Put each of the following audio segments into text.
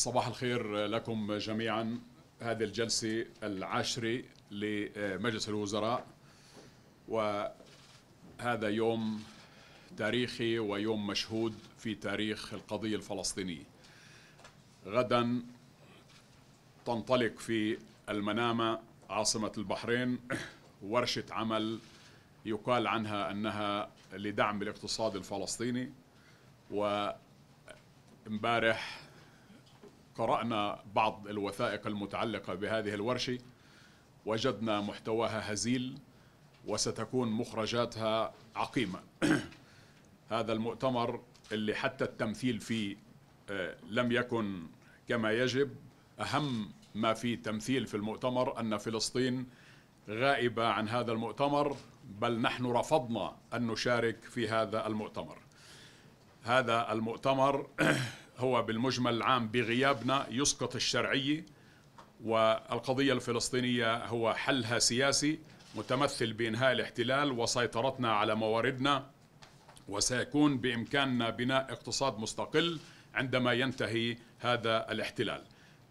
صباح الخير لكم جميعا هذه الجلسة العاشرة لمجلس الوزراء وهذا يوم تاريخي ويوم مشهود في تاريخ القضية الفلسطينية غدا تنطلق في المنامة عاصمة البحرين ورشة عمل يقال عنها أنها لدعم الاقتصاد الفلسطيني وامبارح قرأنا بعض الوثائق المتعلقة بهذه الورشة وجدنا محتواها هزيل وستكون مخرجاتها عقيمة هذا المؤتمر اللي حتى التمثيل فيه آه، لم يكن كما يجب أهم ما في تمثيل في المؤتمر أن فلسطين غائبة عن هذا المؤتمر بل نحن رفضنا أن نشارك في هذا المؤتمر هذا المؤتمر هو بالمجمل العام بغيابنا يسقط الشرعية والقضية الفلسطينية هو حلها سياسي متمثل بإنهاء الاحتلال وسيطرتنا على مواردنا وسيكون بإمكاننا بناء اقتصاد مستقل عندما ينتهي هذا الاحتلال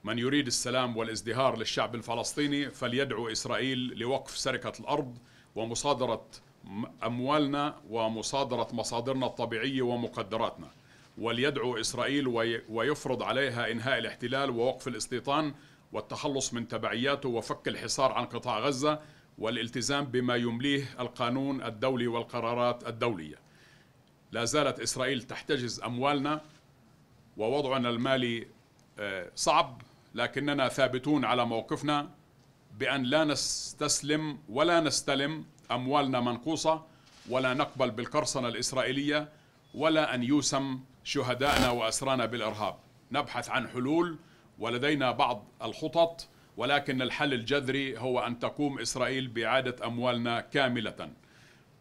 من يريد السلام والازدهار للشعب الفلسطيني فليدعو إسرائيل لوقف سرقة الأرض ومصادرة أموالنا ومصادرة مصادرنا الطبيعية ومقدراتنا وليدعو إسرائيل ويفرض عليها إنهاء الاحتلال ووقف الاستيطان والتخلص من تبعياته وفك الحصار عن قطاع غزة والالتزام بما يمليه القانون الدولي والقرارات الدولية لا زالت إسرائيل تحتجز أموالنا ووضعنا المالي آه، صعب لكننا ثابتون على موقفنا بأن لا نستسلم ولا نستلم أموالنا منقوصة ولا نقبل بالقرصنة الإسرائيلية ولا أن يوسم شهداءنا وأسرانا بالإرهاب نبحث عن حلول ولدينا بعض الخطط ولكن الحل الجذري هو أن تقوم إسرائيل بإعادة أموالنا كاملة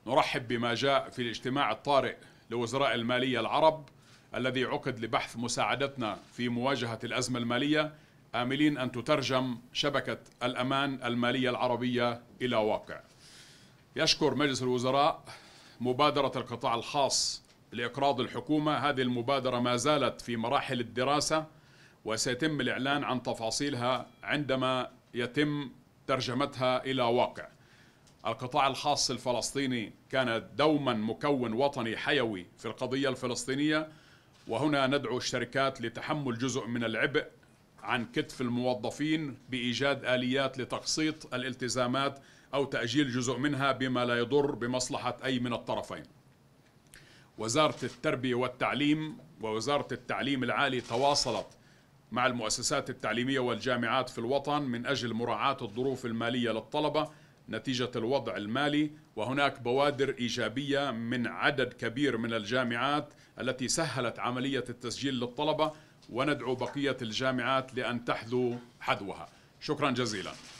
نرحب بما جاء في الاجتماع الطارئ لوزراء المالية العرب الذي عقد لبحث مساعدتنا في مواجهة الأزمة المالية آملين أن تترجم شبكة الأمان المالية العربية إلى واقع يشكر مجلس الوزراء مبادرة القطاع الخاص لإقراض الحكومة هذه المبادرة ما زالت في مراحل الدراسة وسيتم الإعلان عن تفاصيلها عندما يتم ترجمتها إلى واقع القطاع الخاص الفلسطيني كان دوما مكون وطني حيوي في القضية الفلسطينية وهنا ندعو الشركات لتحمل جزء من العبء عن كتف الموظفين بإيجاد آليات لتقسيط الالتزامات أو تأجيل جزء منها بما لا يضر بمصلحة أي من الطرفين وزارة التربية والتعليم ووزارة التعليم العالي تواصلت مع المؤسسات التعليمية والجامعات في الوطن من أجل مراعاة الظروف المالية للطلبة نتيجة الوضع المالي وهناك بوادر إيجابية من عدد كبير من الجامعات التي سهلت عملية التسجيل للطلبة وندعو بقية الجامعات لأن تحذو حذوها شكرا جزيلا